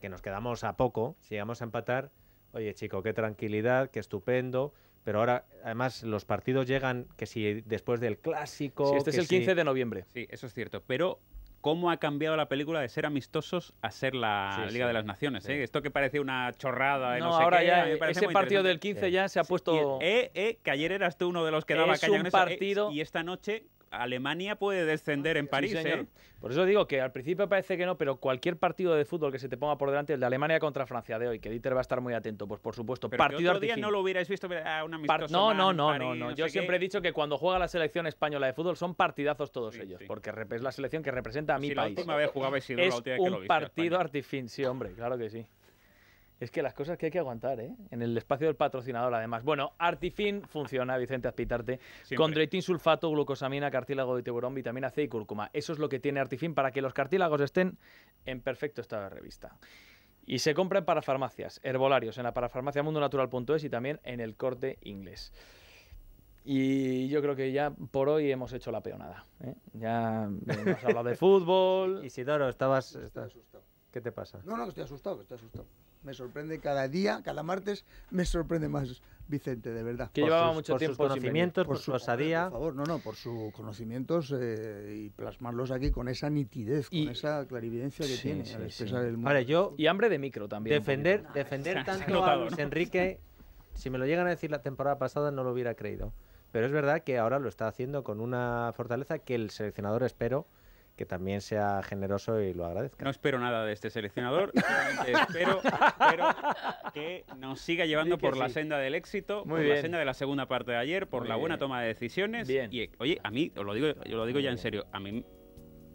que nos quedamos a poco, si llegamos a empatar, oye chico, qué tranquilidad, qué estupendo. Pero ahora, además, los partidos llegan que si después del clásico. Si este es el 15 de noviembre. Sí, eso es cierto. Pero cómo ha cambiado la película de ser amistosos a ser la Liga de las Naciones. ¿eh? Esto que parecía una chorrada. no, sé ese partido del 15 ya se ha puesto. eh, eh, que ayer eras tú uno de los que daba es un eh, partido... y esta noche Alemania puede descender ah, en París. ¿eh? Por eso digo que al principio parece que no, pero cualquier partido de fútbol que se te ponga por delante, el de Alemania contra Francia de hoy, que Dieter va a estar muy atento, pues por supuesto. Pero partido que otro día no lo hubierais visto a una amistosa. no, no, no, no, no, Yo siempre he dicho que cuando juega la selección española de fútbol son partidazos todos ellos, porque es la selección que representa a mi país. La última vez es la última un partido artifín, sí, hombre, claro que sí. Es que las cosas que hay que aguantar, ¿eh? En el espacio del patrocinador, además. Bueno, Artifin funciona, Vicente Aspitarte, Condroitin sulfato, glucosamina, cartílago de tiburón, vitamina C y cúrcuma. Eso es lo que tiene Artifin para que los cartílagos estén en perfecto estado de revista. Y se compra en parafarmacias, herbolarios, en la parafarmacia mundonatural.es y también en el corte inglés. Y yo creo que ya por hoy hemos hecho la peonada. ¿eh? Ya hemos hablado de fútbol. Y Isidoro, estabas. asustado. ¿Qué te pasa? No, no, estoy asustado, estoy asustado me sorprende cada día, cada martes, me sorprende más Vicente, de verdad. Que llevaba sus, mucho por tiempo sus conocimientos, por, su osadía. Por favor, no, no, por sus conocimientos eh, y plasmarlos aquí con esa nitidez, con esa clarividencia que tiene yo, y hambre de micro también. Defender, defender tanto a Enrique, si me lo llegan a decir la temporada pasada, no lo hubiera creído. Pero es verdad que ahora lo está haciendo con una fortaleza que el seleccionador, espero, que también sea generoso y lo agradezca. No espero nada de este seleccionador, espero, que nos siga llevando por la senda del éxito, por la senda de la segunda parte de ayer, por la buena toma de decisiones. oye, a mí, os lo digo, yo lo digo ya en serio, a mí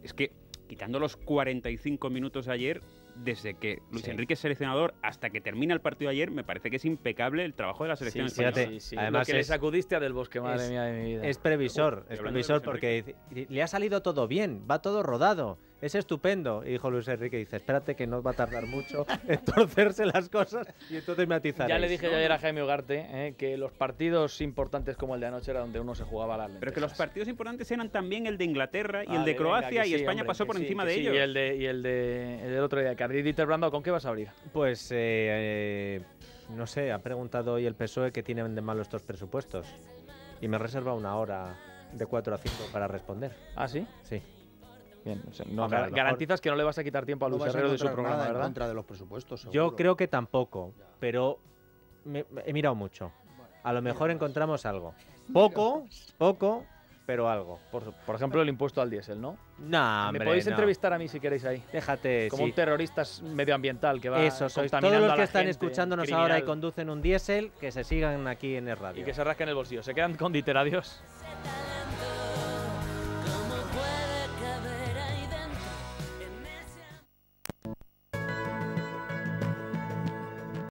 es que quitando los 45 minutos de ayer, desde que Luis Enrique es seleccionador hasta que termina el partido ayer, me parece que es impecable el trabajo de la selección española. Además, que es, le sacudiste a Del Bosque, madre es, de mi vida. Es previsor, es previsor porque le ha salido todo bien, va todo rodado es estupendo. Y dijo Luis Enrique, dice, espérate que no va a tardar mucho en torcerse las cosas y entonces atizaré. Ya le dije ayer a Jaime Ugarte eh, que los partidos importantes como el de anoche era donde uno se jugaba la Pero que los partidos importantes eran también el de Inglaterra y ah, el de Croacia y España pasó por encima de ellos. Y el, de, y el, de, el del otro día, que abrí Dieter ¿con qué vas a abrir? Pues... Eh, eh, no sé, ha preguntado hoy el PSOE qué tienen de malo estos presupuestos. Y me reserva una hora de cuatro a 5 para responder. ¿Ah, sí? Sí no, garantizas que no le vas a quitar tiempo a Luis Herrero de su programa, ¿verdad? En contra de los presupuestos. Seguro. Yo creo que tampoco, pero me, he mirado mucho. A lo mejor encontramos algo. Poco, poco, pero algo. Por, ejemplo, el impuesto al diésel, ¿no? Nah, Me podéis entrevistar a mí si queréis ahí. Déjate. Como un terrorista medioambiental que va Eso, todos los que están escuchándonos ahora y conducen un diésel, que se sigan aquí en el radio. Y que se rasquen el bolsillo. Se quedan con Dieter, adiós.